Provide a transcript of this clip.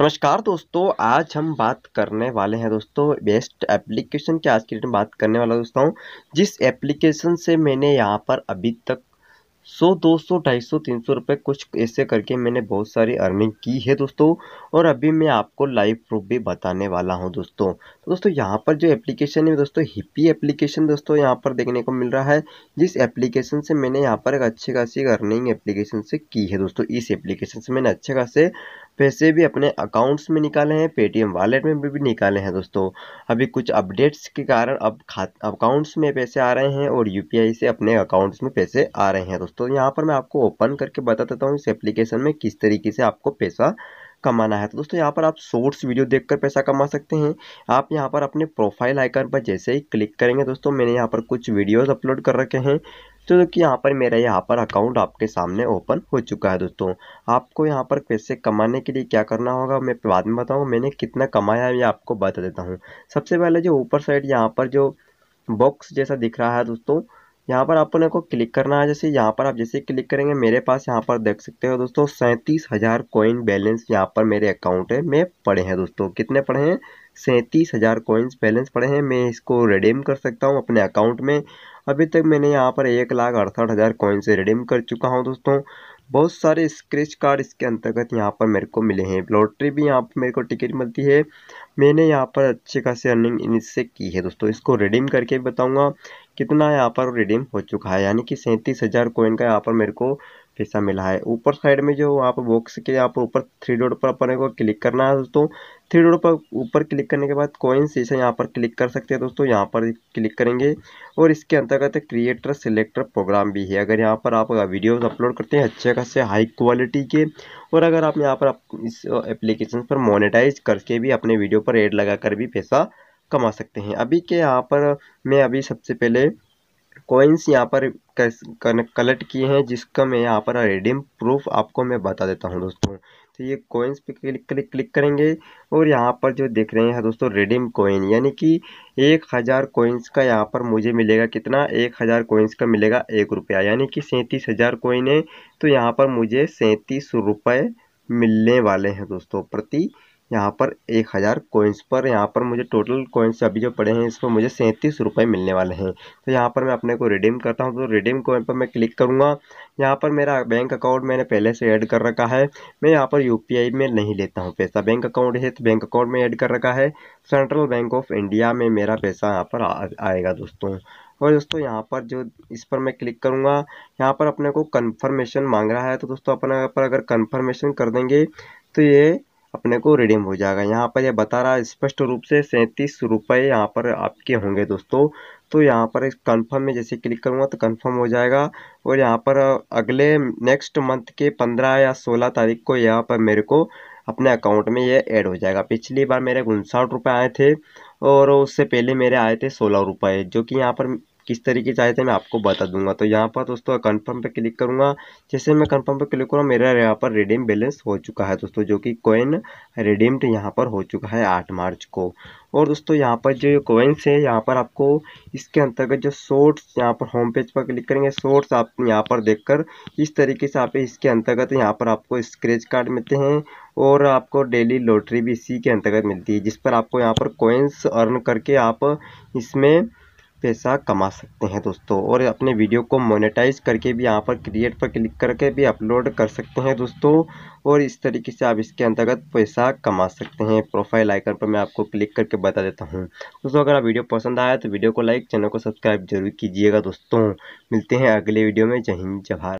नमस्कार दोस्तों आज हम बात करने वाले हैं दोस्तों बेस्ट एप्लीकेशन की आज की डेट में बात करने वाला दोस्तों जिस एप्लीकेशन से मैंने यहाँ पर अभी तक सौ दो सौ ढाई सौ तीन सौ रुपये कुछ ऐसे करके मैंने बहुत सारी अर्निंग की है दोस्तों और अभी मैं आपको लाइव प्रूफ भी बताने वाला हूं दोस्तों तो दोस्तों यहां पर जो एप्लीकेशन है दोस्तों हिप्पी एप्लीकेशन दोस्तों यहां पर देखने को मिल रहा है जिस एप्लीकेशन से मैंने यहां पर एक अच्छी खासी अर्निंग एप्लीकेशन से की है दोस्तों इस एप्लीकेशन से मैंने अच्छे खासे पैसे भी अपने अकाउंट्स में निकाले हैं पेटीएम वॉलेट में भी निकाले हैं दोस्तों अभी कुछ अपडेट्स के कारण अब खा अकाउंट्स में पैसे आ रहे हैं और यू से अपने अकाउंट्स में पैसे आ रहे हैं दोस्तों यहाँ पर मैं आपको ओपन करके बता देता हूँ इस एप्लीकेशन में किस तरीके से आपको पैसा कमाना है तो दोस्तों यहाँ पर आप शॉर्ट्स वीडियो देखकर पैसा कमा सकते हैं आप यहाँ पर अपने प्रोफाइल आइकन पर जैसे ही क्लिक करेंगे दोस्तों मैंने यहाँ पर कुछ वीडियोस अपलोड कर रखे हैं तो दोस्तों यहाँ पर मेरा यहाँ पर अकाउंट आपके सामने ओपन हो चुका है दोस्तों आपको यहाँ पर पैसे कमाने के लिए क्या करना होगा मैं बाद में बताऊँ मैंने कितना कमाया है ये आपको बता देता हूँ सबसे पहले जो ऊपर साइड यहाँ पर जो बॉक्स जैसा दिख रहा है दोस्तों यहाँ पर आपने को क्लिक करना है जैसे यहाँ पर आप जैसे क्लिक करेंगे मेरे पास यहाँ पर देख सकते हो दोस्तों सैंतीस हज़ार कॉइन बैलेंस यहाँ पर मेरे अकाउंट में पड़े हैं दोस्तों कितने पड़े हैं सैंतीस हज़ार कॉइन्स बैलेंस पड़े हैं मैं इसको रिडीम कर सकता हूँ अपने अकाउंट में अभी तक मैंने यहाँ पर एक लाख अड़सठ हज़ार कॉइन्स रिडीम कर चुका हूँ दोस्तों बहुत सारे स्क्रैच कार्ड इसके अंतर्गत यहाँ पर मेरे को मिले हैं लॉटरी भी यहाँ पर मेरे को टिकट मिलती है मैंने यहाँ पर अच्छे खासी अर्निंग इससे की है दोस्तों इसको रिडीम करके बताऊँगा कितना यहाँ पर रिडीम हो चुका है यानी कि सैंतीस हज़ार कॉइन का यहाँ पर मेरे को हिस्सा मिला है ऊपर साइड में जो आप बॉक्स के आप ऊपर थ्री डोड पर अपने को क्लिक करना है दोस्तों थ्री डोड पर ऊपर क्लिक करने के बाद कॉइन इसे यहाँ पर क्लिक कर सकते हैं दोस्तों यहाँ पर क्लिक करेंगे और इसके अंतर्गत क्रिएटर सिलेक्टर प्रोग्राम भी है अगर यहाँ पर आप वीडियोज अपलोड करते हैं अच्छे खासे हाई क्वालिटी के और अगर आप यहाँ पर इस एप्लीकेशन पर मोनिटाइज करके भी अपने वीडियो पर एड लगा भी पैसा कमा सकते हैं अभी के यहाँ पर मैं अभी सबसे पहले कॉइन्स यहाँ पर कलेक्ट किए हैं जिसका मैं यहाँ पर रिडीम प्रूफ आपको मैं बता देता हूँ दोस्तों तो ये कॉइन्स पे क्लिक क्लिक क्लिक करेंगे और यहाँ पर जो देख रहे हैं दोस्तों रिडीम कॉइन यानी कि एक हज़ार कोइंस का यहाँ पर मुझे मिलेगा कितना एक हज़ार कोइंस का मिलेगा एक रुपया यानी कि सैंतीस हज़ार कोइन है तो यहाँ पर मुझे सैंतीस रुपये मिलने वाले हैं दोस्तों प्रति यहाँ पर एक हज़ार कोइंस पर यहाँ पर मुझे टोटल कोइंस अभी जो पड़े हैं इसमें मुझे सैंतीस रुपये मिलने वाले हैं तो यहाँ पर मैं अपने को रिडीम करता हूँ तो रिडीम कोइन पर मैं क्लिक करूँगा यहाँ पर मेरा बैंक अकाउंट मैंने पहले से ऐड कर रखा है मैं यहाँ पर यू में नहीं लेता हूँ पैसा बैंक अकाउंट है तो बैंक अकाउंट में ऐड कर रखा है सेंट्रल बैंक ऑफ इंडिया में मेरा पैसा यहाँ पर आएगा दोस्तों और दोस्तों यहाँ पर जो इस पर मैं क्लिक करूँगा यहाँ पर अपने को कन्फर्मेशन मांग रहा है तो दोस्तों अपने पर अगर कन्फर्मेशन कर देंगे तो ये अपने को रिडीम हो जाएगा यहाँ पर यह बता रहा है स्पष्ट रूप से सैंतीस रुपये यहाँ पर आपके होंगे दोस्तों तो यहाँ पर कंफर्म में जैसे क्लिक करूँगा तो कंफर्म हो जाएगा और यहाँ पर अगले नेक्स्ट मंथ के पंद्रह या सोलह तारीख को यहाँ पर मेरे को अपने अकाउंट में ये ऐड हो जाएगा पिछली बार मेरे उनसाठ रुपये आए थे और उससे पहले मेरे आए थे सोलह रुपये जो कि यहाँ पर किस तरीके से आए थे मैं आपको बता दूंगा तो यहाँ पर दोस्तों कन्फर्म पे क्लिक करूँगा जैसे मैं कन्फर्म पे क्लिक करूँगा मेरा यहाँ पर रिडीम बैलेंस हो चुका है दोस्तों जो कि कोइन रिडीम्ड यहाँ पर हो चुका है आठ मार्च को और दोस्तों यहाँ पर जो कोइंस है यहाँ पर आपको इसके अंतर्गत जो शॉर्ट्स यहाँ पर होम पेज पर क्लिक करेंगे शॉर्ट्स आप यहाँ पर कर इस तरीके से आप इसके अंतर्गत यहाँ पर आपको स्क्रेच कार्ड मिलते हैं और आपको डेली लॉटरी भी इसी के अंतर्गत मिलती है जिस पर आपको यहाँ पर कोइंस अर्न करके आप इसमें पैसा कमा सकते हैं दोस्तों और अपने वीडियो को मोनेटाइज करके भी यहाँ पर क्रिएट पर क्लिक करके भी अपलोड कर सकते हैं दोस्तों और इस तरीके से आप इसके अंतर्गत पैसा कमा सकते हैं प्रोफाइल आइकन पर मैं आपको क्लिक करके बता देता हूँ दोस्तों अगर आप वीडियो पसंद आया तो वीडियो को लाइक चैनल को सब्सक्राइब जरूर कीजिएगा दोस्तों मिलते हैं अगले वीडियो में जय हिंद जवाहर